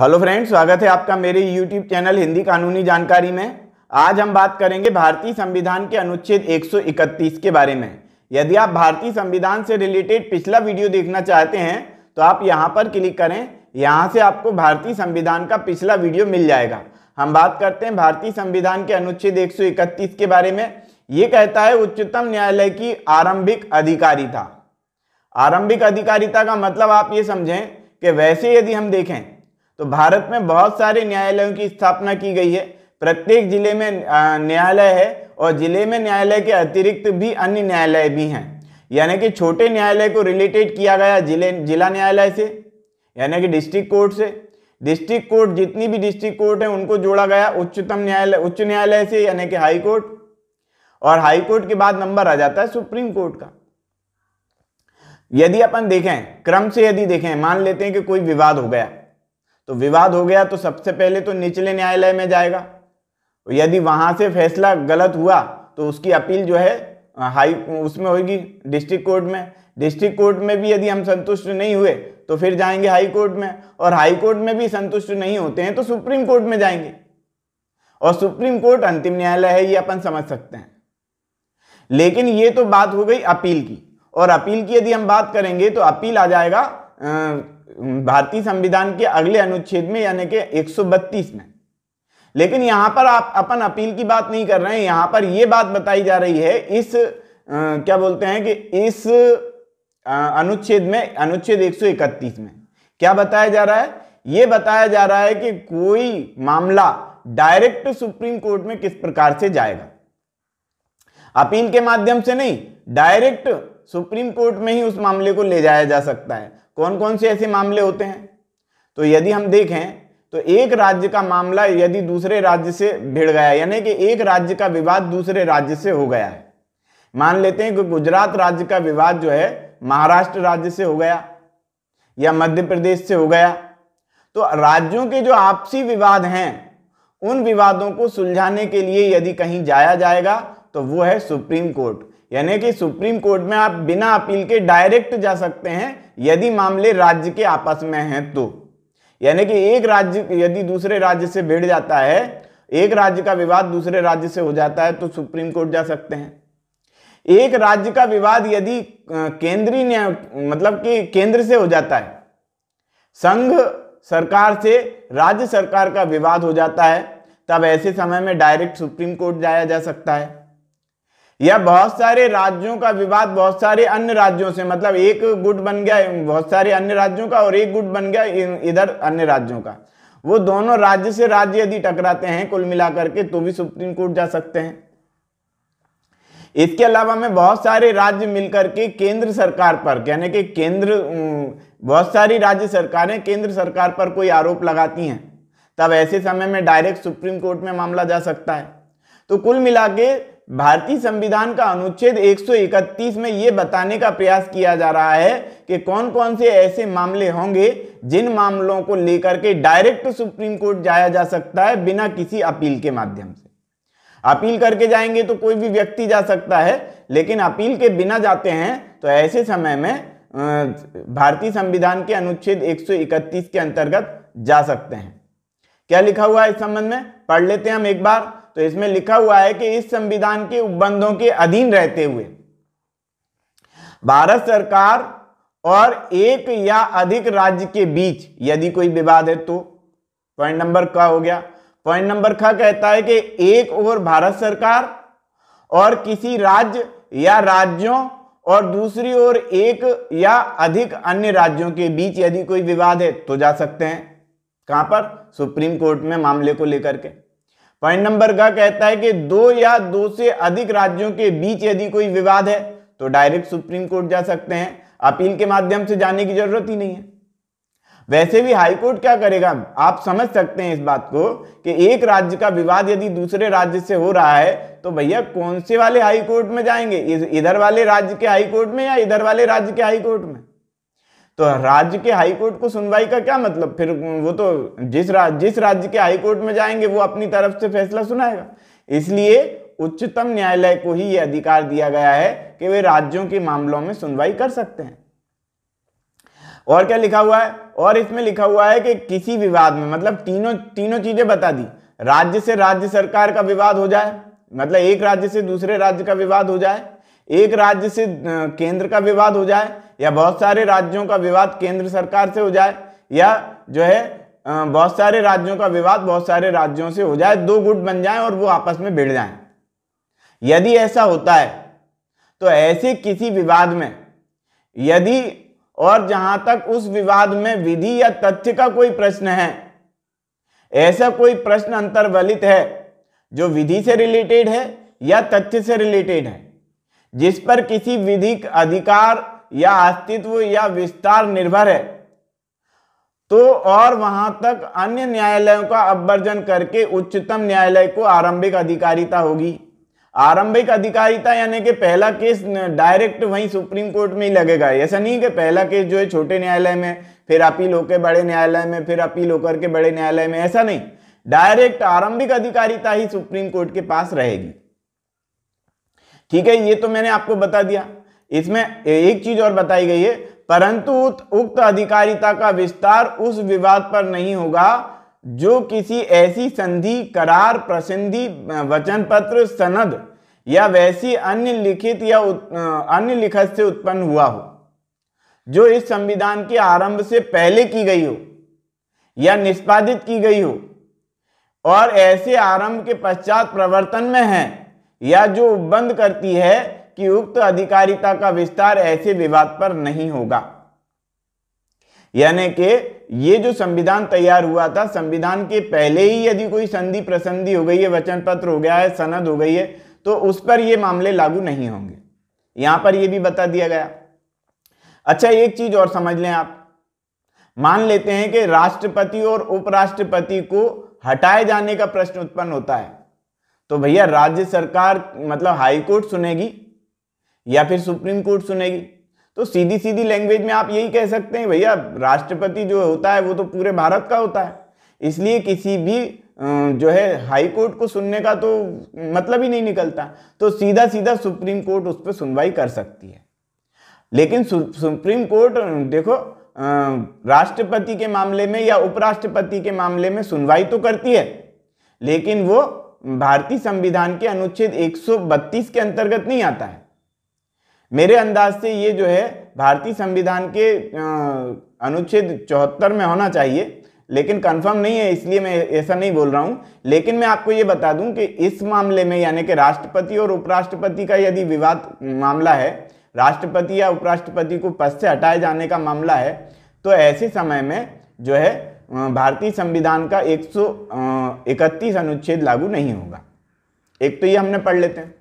hello friends स्वागत है आपका मेरे यूट्यूब चैनल हिंदी कानूनी जानकारी में आज हम बात करेंगे भारतीय संविधान के अनुच्छेद 131 के बारे में यदि आप भारतीय संविधान से रिलेटेड पिछला वीडियो देखना चाहते हैं तो आप यहां पर क्लिक करें यहां से आपको भारतीय संविधान का पिछला वीडियो मिल जाएगा हम बात करते हैं भारतीय संविधान के अनुच्छेद एक के बारे में ये कहता है उच्चतम न्यायालय की आरंभिक अधिकारिता आरंभिक अधिकारिता का मतलब आप ये समझें कि वैसे यदि हम देखें तो भारत में बहुत सारे न्यायालयों की स्थापना की गई है प्रत्येक जिले में न्यायालय है और जिले में न्यायालय के अतिरिक्त भी अन्य न्यायालय भी हैं यानी कि छोटे न्यायालय को रिलेटेड किया गया जिले जिला न्यायालय से यानी कि डिस्ट्रिक्ट कोर्ट से डिस्ट्रिक्ट कोर्ट जितनी भी डिस्ट्रिक्ट कोर्ट है उनको जोड़ा गया उच्चतम न्यायालय उच्च न्यायालय से यानी कि हाई कोर्ट और हाई कोर्ट के बाद नंबर आ जाता है सुप्रीम कोर्ट का यदि अपन देखें क्रम से यदि देखें मान लेते हैं कि कोई विवाद हो गया तो विवाद हो गया तो सबसे पहले तो निचले न्यायालय में जाएगा तो यदि वहां से फैसला गलत हुआ तो उसकी अपील जो है हाई उसमें होगी डिस्ट्रिक्ट कोर्ट में डिस्ट्रिक्ट कोर्ट में भी यदि हम संतुष्ट नहीं हुए तो फिर जाएंगे हाई कोर्ट में और हाई कोर्ट में भी संतुष्ट नहीं होते हैं तो सुप्रीम कोर्ट में जाएंगे और सुप्रीम कोर्ट अंतिम न्यायालय है ये अपन समझ सकते हैं लेकिन ये तो बात हो गई अपील की और अपील की यदि हम बात करेंगे तो अपील आ जाएगा भारतीय संविधान के अगले अनुच्छेद में यानी कि 132 में लेकिन यहां पर आप अपन अपील की बात नहीं कर रहे हैं यहां पर यह बात बताई जा रही है इस आ, क्या बोलते हैं कि इस अनुच्छेद में अनुच्छेद 131 में क्या बताया जा रहा है यह बताया जा रहा है कि कोई मामला डायरेक्ट सुप्रीम कोर्ट में किस प्रकार से जाएगा अपील के माध्यम से नहीं डायरेक्ट सुप्रीम कोर्ट में ही उस मामले को ले जाया जा सकता है कौन कौन से ऐसे मामले होते हैं तो यदि हम देखें तो एक राज्य का मामला यदि दूसरे राज्य से भिड़ गया यानी कि एक राज्य का विवाद दूसरे राज्य से हो गया है मान लेते हैं कि गुजरात राज्य का विवाद जो है महाराष्ट्र राज्य से हो गया या मध्य प्रदेश से हो गया तो राज्यों के जो आपसी विवाद हैं उन विवादों को सुलझाने के लिए यदि कहीं जाया जाएगा तो वो है सुप्रीम कोर्ट यानी कि सुप्रीम कोर्ट में आप बिना अपील के डायरेक्ट जा सकते हैं यदि मामले राज्य के आपस में हैं तो यानी कि एक राज्य यदि दूसरे राज्य से भिड़ जाता है एक राज्य का विवाद दूसरे राज्य से हो जाता है तो सुप्रीम कोर्ट जा सकते हैं एक राज्य का विवाद यदि केंद्रीय न्याय मतलब कि केंद्र से हो जाता है संघ सरकार से राज्य सरकार का विवाद हो जाता है तब ऐसे समय में डायरेक्ट सुप्रीम कोर्ट जाया जा सकता है या बहुत सारे राज्यों का विवाद बहुत सारे अन्य राज्यों से मतलब एक गुट बन गया बहुत सारे अन्य राज्यों का और एक गुट बन गया इधर अन्य राज्यों का वो दोनों राज्य से राज्य यदि टकराते हैं कुल मिलाकर के तो भी सुप्रीम कोर्ट जा सकते हैं इसके अलावा में बहुत सारे राज्य मिलकर के केंद्र सरकार पर यानी कि केंद्र बहुत सारी राज्य सरकारें केंद्र सरकार पर कोई आरोप लगाती हैं तब ऐसे समय में डायरेक्ट सुप्रीम कोर्ट में मामला जा सकता है तो कुल मिला के भारतीय संविधान का अनुच्छेद 131 में ये बताने का प्रयास किया जा रहा है कि कौन कौन से ऐसे मामले होंगे जिन मामलों को लेकर के डायरेक्ट सुप्रीम कोर्ट जाया जा सकता है बिना किसी अपील के माध्यम से अपील करके जाएंगे तो कोई भी व्यक्ति जा सकता है लेकिन अपील के बिना जाते हैं तो ऐसे समय में भारतीय संविधान के अनुच्छेद 131 के अंतर्गत जा सकते हैं क्या लिखा हुआ है इस संबंध में पढ़ लेते हैं हम एक बार तो इसमें लिखा हुआ है कि इस संविधान के उपबंधों के अधीन रहते हुए भारत सरकार और एक या अधिक राज्य के बीच यदि कोई विवाद है तो पॉइंट नंबर क हो गया पॉइंट नंबर ख कहता है कि एक और भारत सरकार और किसी राज्य या राज्यों और दूसरी ओर एक या अधिक अन्य राज्यों के बीच यदि कोई विवाद है तो जा सकते हैं कहां पर सुप्रीम कोर्ट में मामले को लेकर के पॉइंट नंबर का कहता है कि दो या दो से अधिक राज्यों के बीच यदि कोई विवाद है तो डायरेक्ट सुप्रीम कोर्ट जा सकते हैं अपील के माध्यम से जाने की जरूरत ही नहीं है वैसे भी हाई कोर्ट क्या करेगा आप समझ सकते हैं इस बात को कि एक राज्य का विवाद यदि दूसरे राज्य से हो रहा है तो भैया कौन से वाले हाई कोर्ट में जाएंगे इधर वाले राज्य के हाई कोर्ट में या इधर वाले राज्य के हाई कोर्ट में तो राज्य के हाईकोर्ट को सुनवाई का क्या मतलब फिर वो तो जिस रा, जिस राज्य के हाईकोर्ट में जाएंगे वो अपनी तरफ से फैसला सुनाएगा इसलिए उच्चतम न्यायालय को ही यह अधिकार दिया गया है कि वे राज्यों के मामलों में सुनवाई कर सकते हैं और क्या लिखा हुआ है और इसमें लिखा हुआ है कि किसी विवाद में मतलब तीनों तीनों चीजें बता दी राज्य से राज्य सरकार का विवाद हो जाए मतलब एक राज्य से दूसरे राज्य का विवाद हो जाए एक राज्य से केंद्र का विवाद हो जाए या बहुत सारे राज्यों का विवाद केंद्र सरकार से हो जाए या जो है बहुत सारे राज्यों का विवाद बहुत सारे राज्यों से हो जाए दो गुट बन जाए और वो आपस में भिड़ जाए यदि ऐसा होता है तो ऐसे किसी विवाद में यदि और जहां तक उस विवाद में विधि या तथ्य का कोई प्रश्न है ऐसा कोई प्रश्न अंतर्वलित है जो विधि से रिलेटेड है या तथ्य से रिलेटेड है जिस पर किसी विधिक अधिकार या अस्तित्व या विस्तार निर्भर है तो और वहां तक अन्य न्यायालयों का अवर्जन करके उच्चतम न्यायालय को आरंभिक अधिकारिता होगी आरंभिक अधिकारिता यानी कि पहला केस डायरेक्ट वहीं सुप्रीम कोर्ट में ही लगेगा ऐसा नहीं कि पहला केस जो है छोटे न्यायालय में फिर अपील होकर बड़े न्यायालय में फिर अपील होकर के बड़े न्यायालय में ऐसा नहीं डायरेक्ट आरंभिक अधिकारिता ही सुप्रीम कोर्ट के पास रहेगी ठीक है ये तो मैंने आपको बता दिया इसमें एक चीज और बताई गई है परंतु उक्त अधिकारिता का विस्तार उस विवाद पर नहीं होगा जो किसी ऐसी संधि करार प्रसिद्धि वचन पत्र सनद या वैसी अन्य लिखित या अन्य लिखत से उत्पन्न हुआ हो जो इस संविधान के आरंभ से पहले की गई हो या निष्पादित की गई हो और ऐसे आरंभ के पश्चात प्रवर्तन में है या जो बंद करती है कि उक्त अधिकारिता का विस्तार ऐसे विवाद पर नहीं होगा यानी कि ये जो संविधान तैयार हुआ था संविधान के पहले ही यदि कोई संधि प्रसंधि हो गई है वचन पत्र हो गया है सनद हो गई है तो उस पर ये मामले लागू नहीं होंगे यहां पर ये भी बता दिया गया अच्छा एक चीज और समझ लें आप मान लेते हैं कि राष्ट्रपति और उपराष्ट्रपति को हटाए जाने का प्रश्न उत्पन्न होता है तो भैया राज्य सरकार मतलब हाई कोर्ट सुनेगी या फिर सुप्रीम कोर्ट सुनेगी तो सीधी सीधी लैंग्वेज में आप यही कह सकते हैं भैया राष्ट्रपति जो होता है वो तो पूरे भारत का होता है इसलिए किसी भी जो है हाई कोर्ट को सुनने का तो मतलब ही नहीं निकलता तो सीधा सीधा सुप्रीम कोर्ट उस पर सुनवाई कर सकती है लेकिन सु, सुप्रीम कोर्ट देखो राष्ट्रपति के मामले में या उपराष्ट्रपति के मामले में सुनवाई तो करती है लेकिन वो भारतीय संविधान के अनुच्छेद 132 के अंतर्गत नहीं आता है मेरे अंदाज से ये जो है भारतीय संविधान के अनुच्छेद चौहत्तर में होना चाहिए लेकिन कंफर्म नहीं है इसलिए मैं ऐसा नहीं बोल रहा हूं लेकिन मैं आपको ये बता दूं कि इस मामले में यानी कि राष्ट्रपति और उपराष्ट्रपति का यदि विवाद मामला है राष्ट्रपति या उपराष्ट्रपति को पद से हटाए जाने का मामला है तो ऐसे समय में जो है भारतीय संविधान का एक सौ इकतीस अनुच्छेद लागू नहीं होगा एक तो ये हमने पढ़ लेते हैं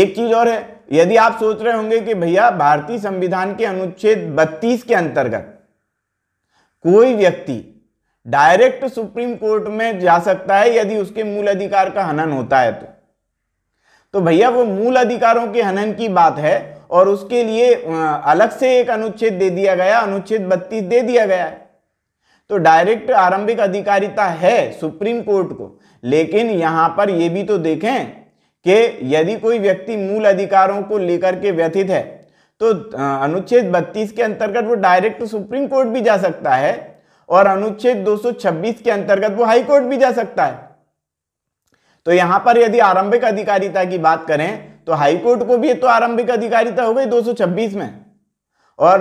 एक चीज और है यदि आप सोच रहे होंगे कि भैया भारतीय संविधान के अनुच्छेद 32 के अंतर्गत कोई व्यक्ति डायरेक्ट सुप्रीम कोर्ट में जा सकता है यदि उसके मूल अधिकार का हनन होता है तो तो भैया वो मूल अधिकारों के हनन की बात है और उसके लिए अलग से एक अनुच्छेद दे दिया गया अनुच्छेद बत्तीस दे दिया गया है तो डायरेक्ट आरंभिक अधिकारिता है सुप्रीम कोर्ट को लेकिन यहां पर यह भी तो देखें कि यदि कोई व्यक्ति मूल अधिकारों को लेकर के व्यथित है तो अनुच्छेद 32 के अंतर्गत वो डायरेक्ट सुप्रीम कोर्ट भी जा सकता है और अनुच्छेद 226 के अंतर्गत वो हाई कोर्ट भी जा सकता है तो यहां पर यदि आरंभिक अधिकारिता की बात करें तो हाई कोर्ट को भी तो आरंभिक अधिकारिता हो गई 226 में और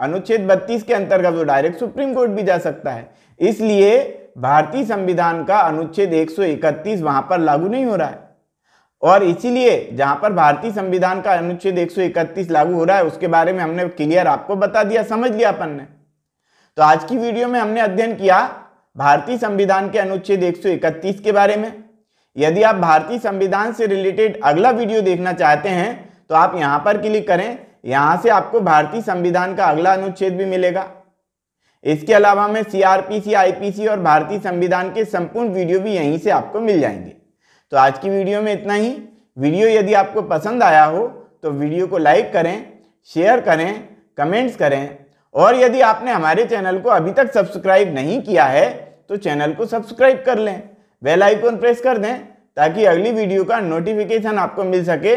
अनुच्छेद 32 के अंतर्गत वो डायरेक्ट सुप्रीम कोर्ट भी जा सकता है इसलिए भारतीय संविधान का अनुच्छेद 131 वहां पर लागू नहीं हो रहा है और इसीलिए जहां पर भारतीय संविधान का अनुच्छेद 131 लागू हो रहा है उसके बारे में हमने क्लियर आपको बता दिया समझ लिया अपन ने तो आज की वीडियो में हमने अध्ययन किया भारतीय संविधान के अनुच्छेद एक के बारे में यदि आप भारतीय संविधान से रिलेटेड अगला वीडियो देखना चाहते हैं तो आप यहां पर क्लिक करें यहां से आपको भारतीय संविधान का अगला अनुच्छेद भी मिलेगा इसके अलावा हमें सीआरपीसी आईपीसी और भारतीय संविधान के संपूर्ण वीडियो भी यहीं से आपको मिल जाएंगे तो आज की वीडियो में इतना ही वीडियो यदि आपको पसंद आया हो तो वीडियो को लाइक करें शेयर करें कमेंट्स करें और यदि आपने हमारे चैनल को अभी तक सब्सक्राइब नहीं किया है तो चैनल को सब्सक्राइब कर लें बेल आइकॉन प्रेस कर दें ताकि अगली वीडियो का नोटिफिकेशन आपको मिल सके